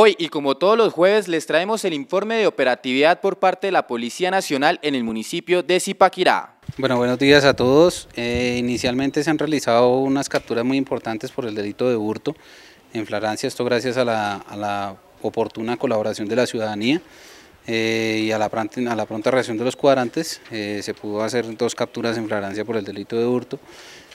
Hoy y como todos los jueves les traemos el informe de operatividad por parte de la Policía Nacional en el municipio de Zipaquirá. Bueno, buenos días a todos. Eh, inicialmente se han realizado unas capturas muy importantes por el delito de hurto en Flarancia, esto gracias a la, oportuna colaboración de la ciudadanía. Eh, y a la, pronta reacción de los cuadrantes eh, se pudo hacer dos capturas en Florencia por el delito de hurto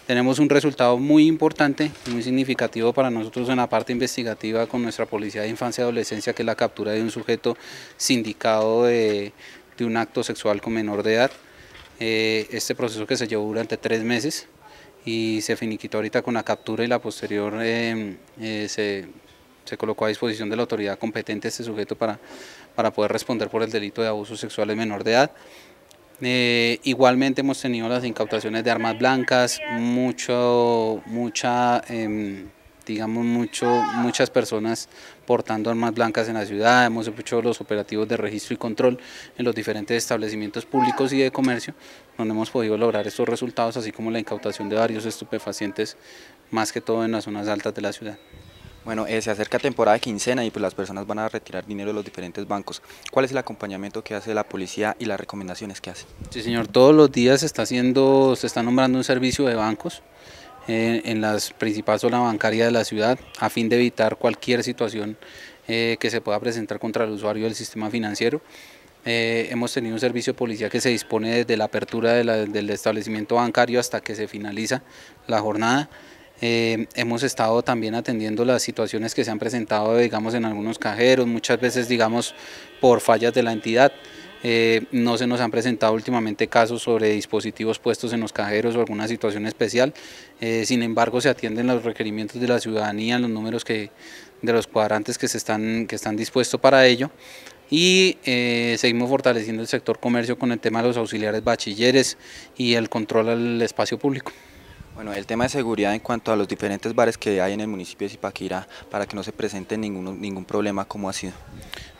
tenemos un resultado muy importante, muy significativo para nosotros en la parte investigativa con nuestra Policía de Infancia y Adolescencia, que es la captura de un sujeto sindicado de, un acto sexual con menor de edad. Eh, este proceso que se llevó durante tres meses y se finiquitó ahorita con la captura y la posterior eh, eh, se, colocó a disposición de la autoridad competente este sujeto para, para poder responder por el delito de abuso sexual en menor de edad. Eh, igualmente hemos tenido las incautaciones de armas blancas, mucho, mucha, em, digamos, mucho, muchas personas portando armas blancas en la ciudad, hemos hecho los operativos de registro y control en los diferentes establecimientos públicos y de comercio, donde hemos podido lograr estos resultados, así como la incautación de varios estupefacientes, más que todo en las zonas altas de la ciudad. Bueno, eh, se acerca temporada de quincena y pues las personas van a retirar dinero de los diferentes bancos. ¿Cuál es el acompañamiento que hace la policía y las recomendaciones que hace? Sí, señor, todos los días se está haciendo, se está nombrando un servicio de bancos eh, en las principales zonas bancarias de la ciudad a fin de evitar cualquier situación eh, que se pueda presentar contra el usuario del sistema financiero. hemos tenido un servicio de policía que se dispone desde la apertura del establecimiento bancario hasta que se finaliza la jornada. Eh, hemos estado también atendiendo las situaciones que se han presentado, digamos, en algunos cajeros, muchas veces, digamos, por fallas de la entidad. Eh, no se nos han presentado últimamente casos sobre dispositivos puestos en los cajeros o alguna situación especial. Eh, sin embargo, se atienden los requerimientos de la ciudadanía, los números que, de los cuadrantes que, están, que están dispuestos para ello. Y seguimos fortaleciendo el sector comercio con el tema de los auxiliares bachilleres y el control al espacio público. Bueno, el tema de seguridad en cuanto a los diferentes bares que hay en el municipio de Zipaquirá para que no se presente ningún, ningún problema ¿cómo ha sido.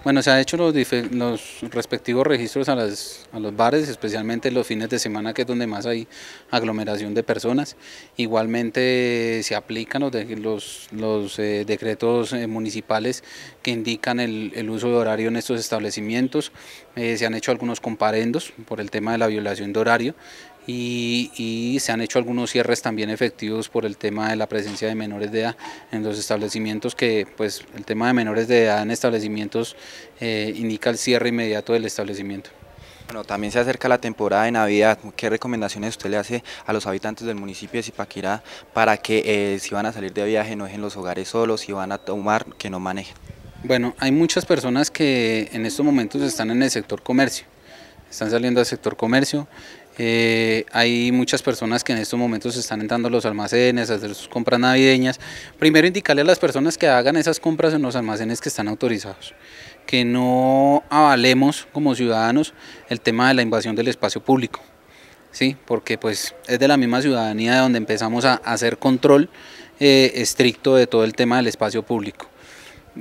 Bueno, se han hecho los, respectivos registros a, a, los bares, especialmente los fines de semana, que es donde más hay aglomeración de personas. Igualmente se aplican los, los, eh, decretos eh, municipales que indican el, uso de horario en estos establecimientos. Eh, se han hecho algunos comparendos por el tema de la violación de horario y, se han hecho algunos cierres también efectivos por el tema de la presencia de menores de edad en los establecimientos que, pues el tema de menores de edad en establecimientos eh, indica el cierre inmediato del establecimiento. Bueno, también se acerca la temporada de Navidad. ¿Qué recomendaciones usted le hace a los habitantes del municipio de Zipaquirá para que eh, si van a salir de viaje no dejen los hogares solos, si van a tomar, que no manejen? Bueno, hay muchas personas que en estos momentos están en el sector comercio, están saliendo del sector comercio, eh, hay muchas personas que en estos momentos están entrando a los almacenes, a hacer sus compras navideñas. Primero indicarle a las personas que hagan esas compras en los almacenes que están autorizados, que no avalemos como ciudadanos el tema de la invasión del espacio público. Sí, porque pues es de la misma ciudadanía donde empezamos a hacer control eh, estricto de todo el tema del espacio público.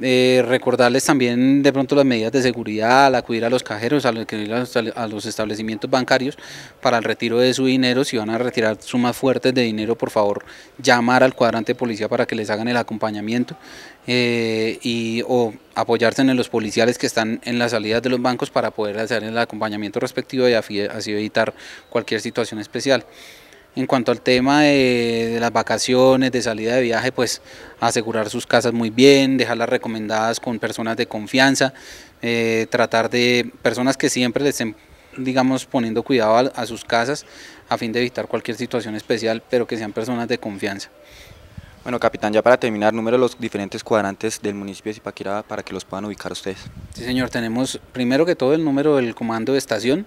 Eh, recordarles también de pronto las medidas de seguridad al acudir a los cajeros, al acudir a los establecimientos bancarios para el retiro de su dinero. Si van a retirar sumas fuertes de dinero, por favor, llamar al cuadrante de policía para que les hagan el acompañamiento eh, y, o apoyarse en los policiales que están en las salidas de los bancos para poder hacer el acompañamiento respectivo y así evitar cualquier situación especial. En cuanto al tema de, las vacaciones, de salida de viaje, pues asegurar sus casas muy bien, dejarlas recomendadas con personas de confianza, eh, tratar de personas que siempre le estén, digamos, poniendo cuidado a, sus casas a fin de evitar cualquier situación especial, pero que sean personas de confianza. Bueno, capitán, ya para terminar, número de los diferentes cuadrantes del municipio de Zipaquirá para que los puedan ubicar ustedes. Sí, señor, tenemos primero que todo el número del comando de estación,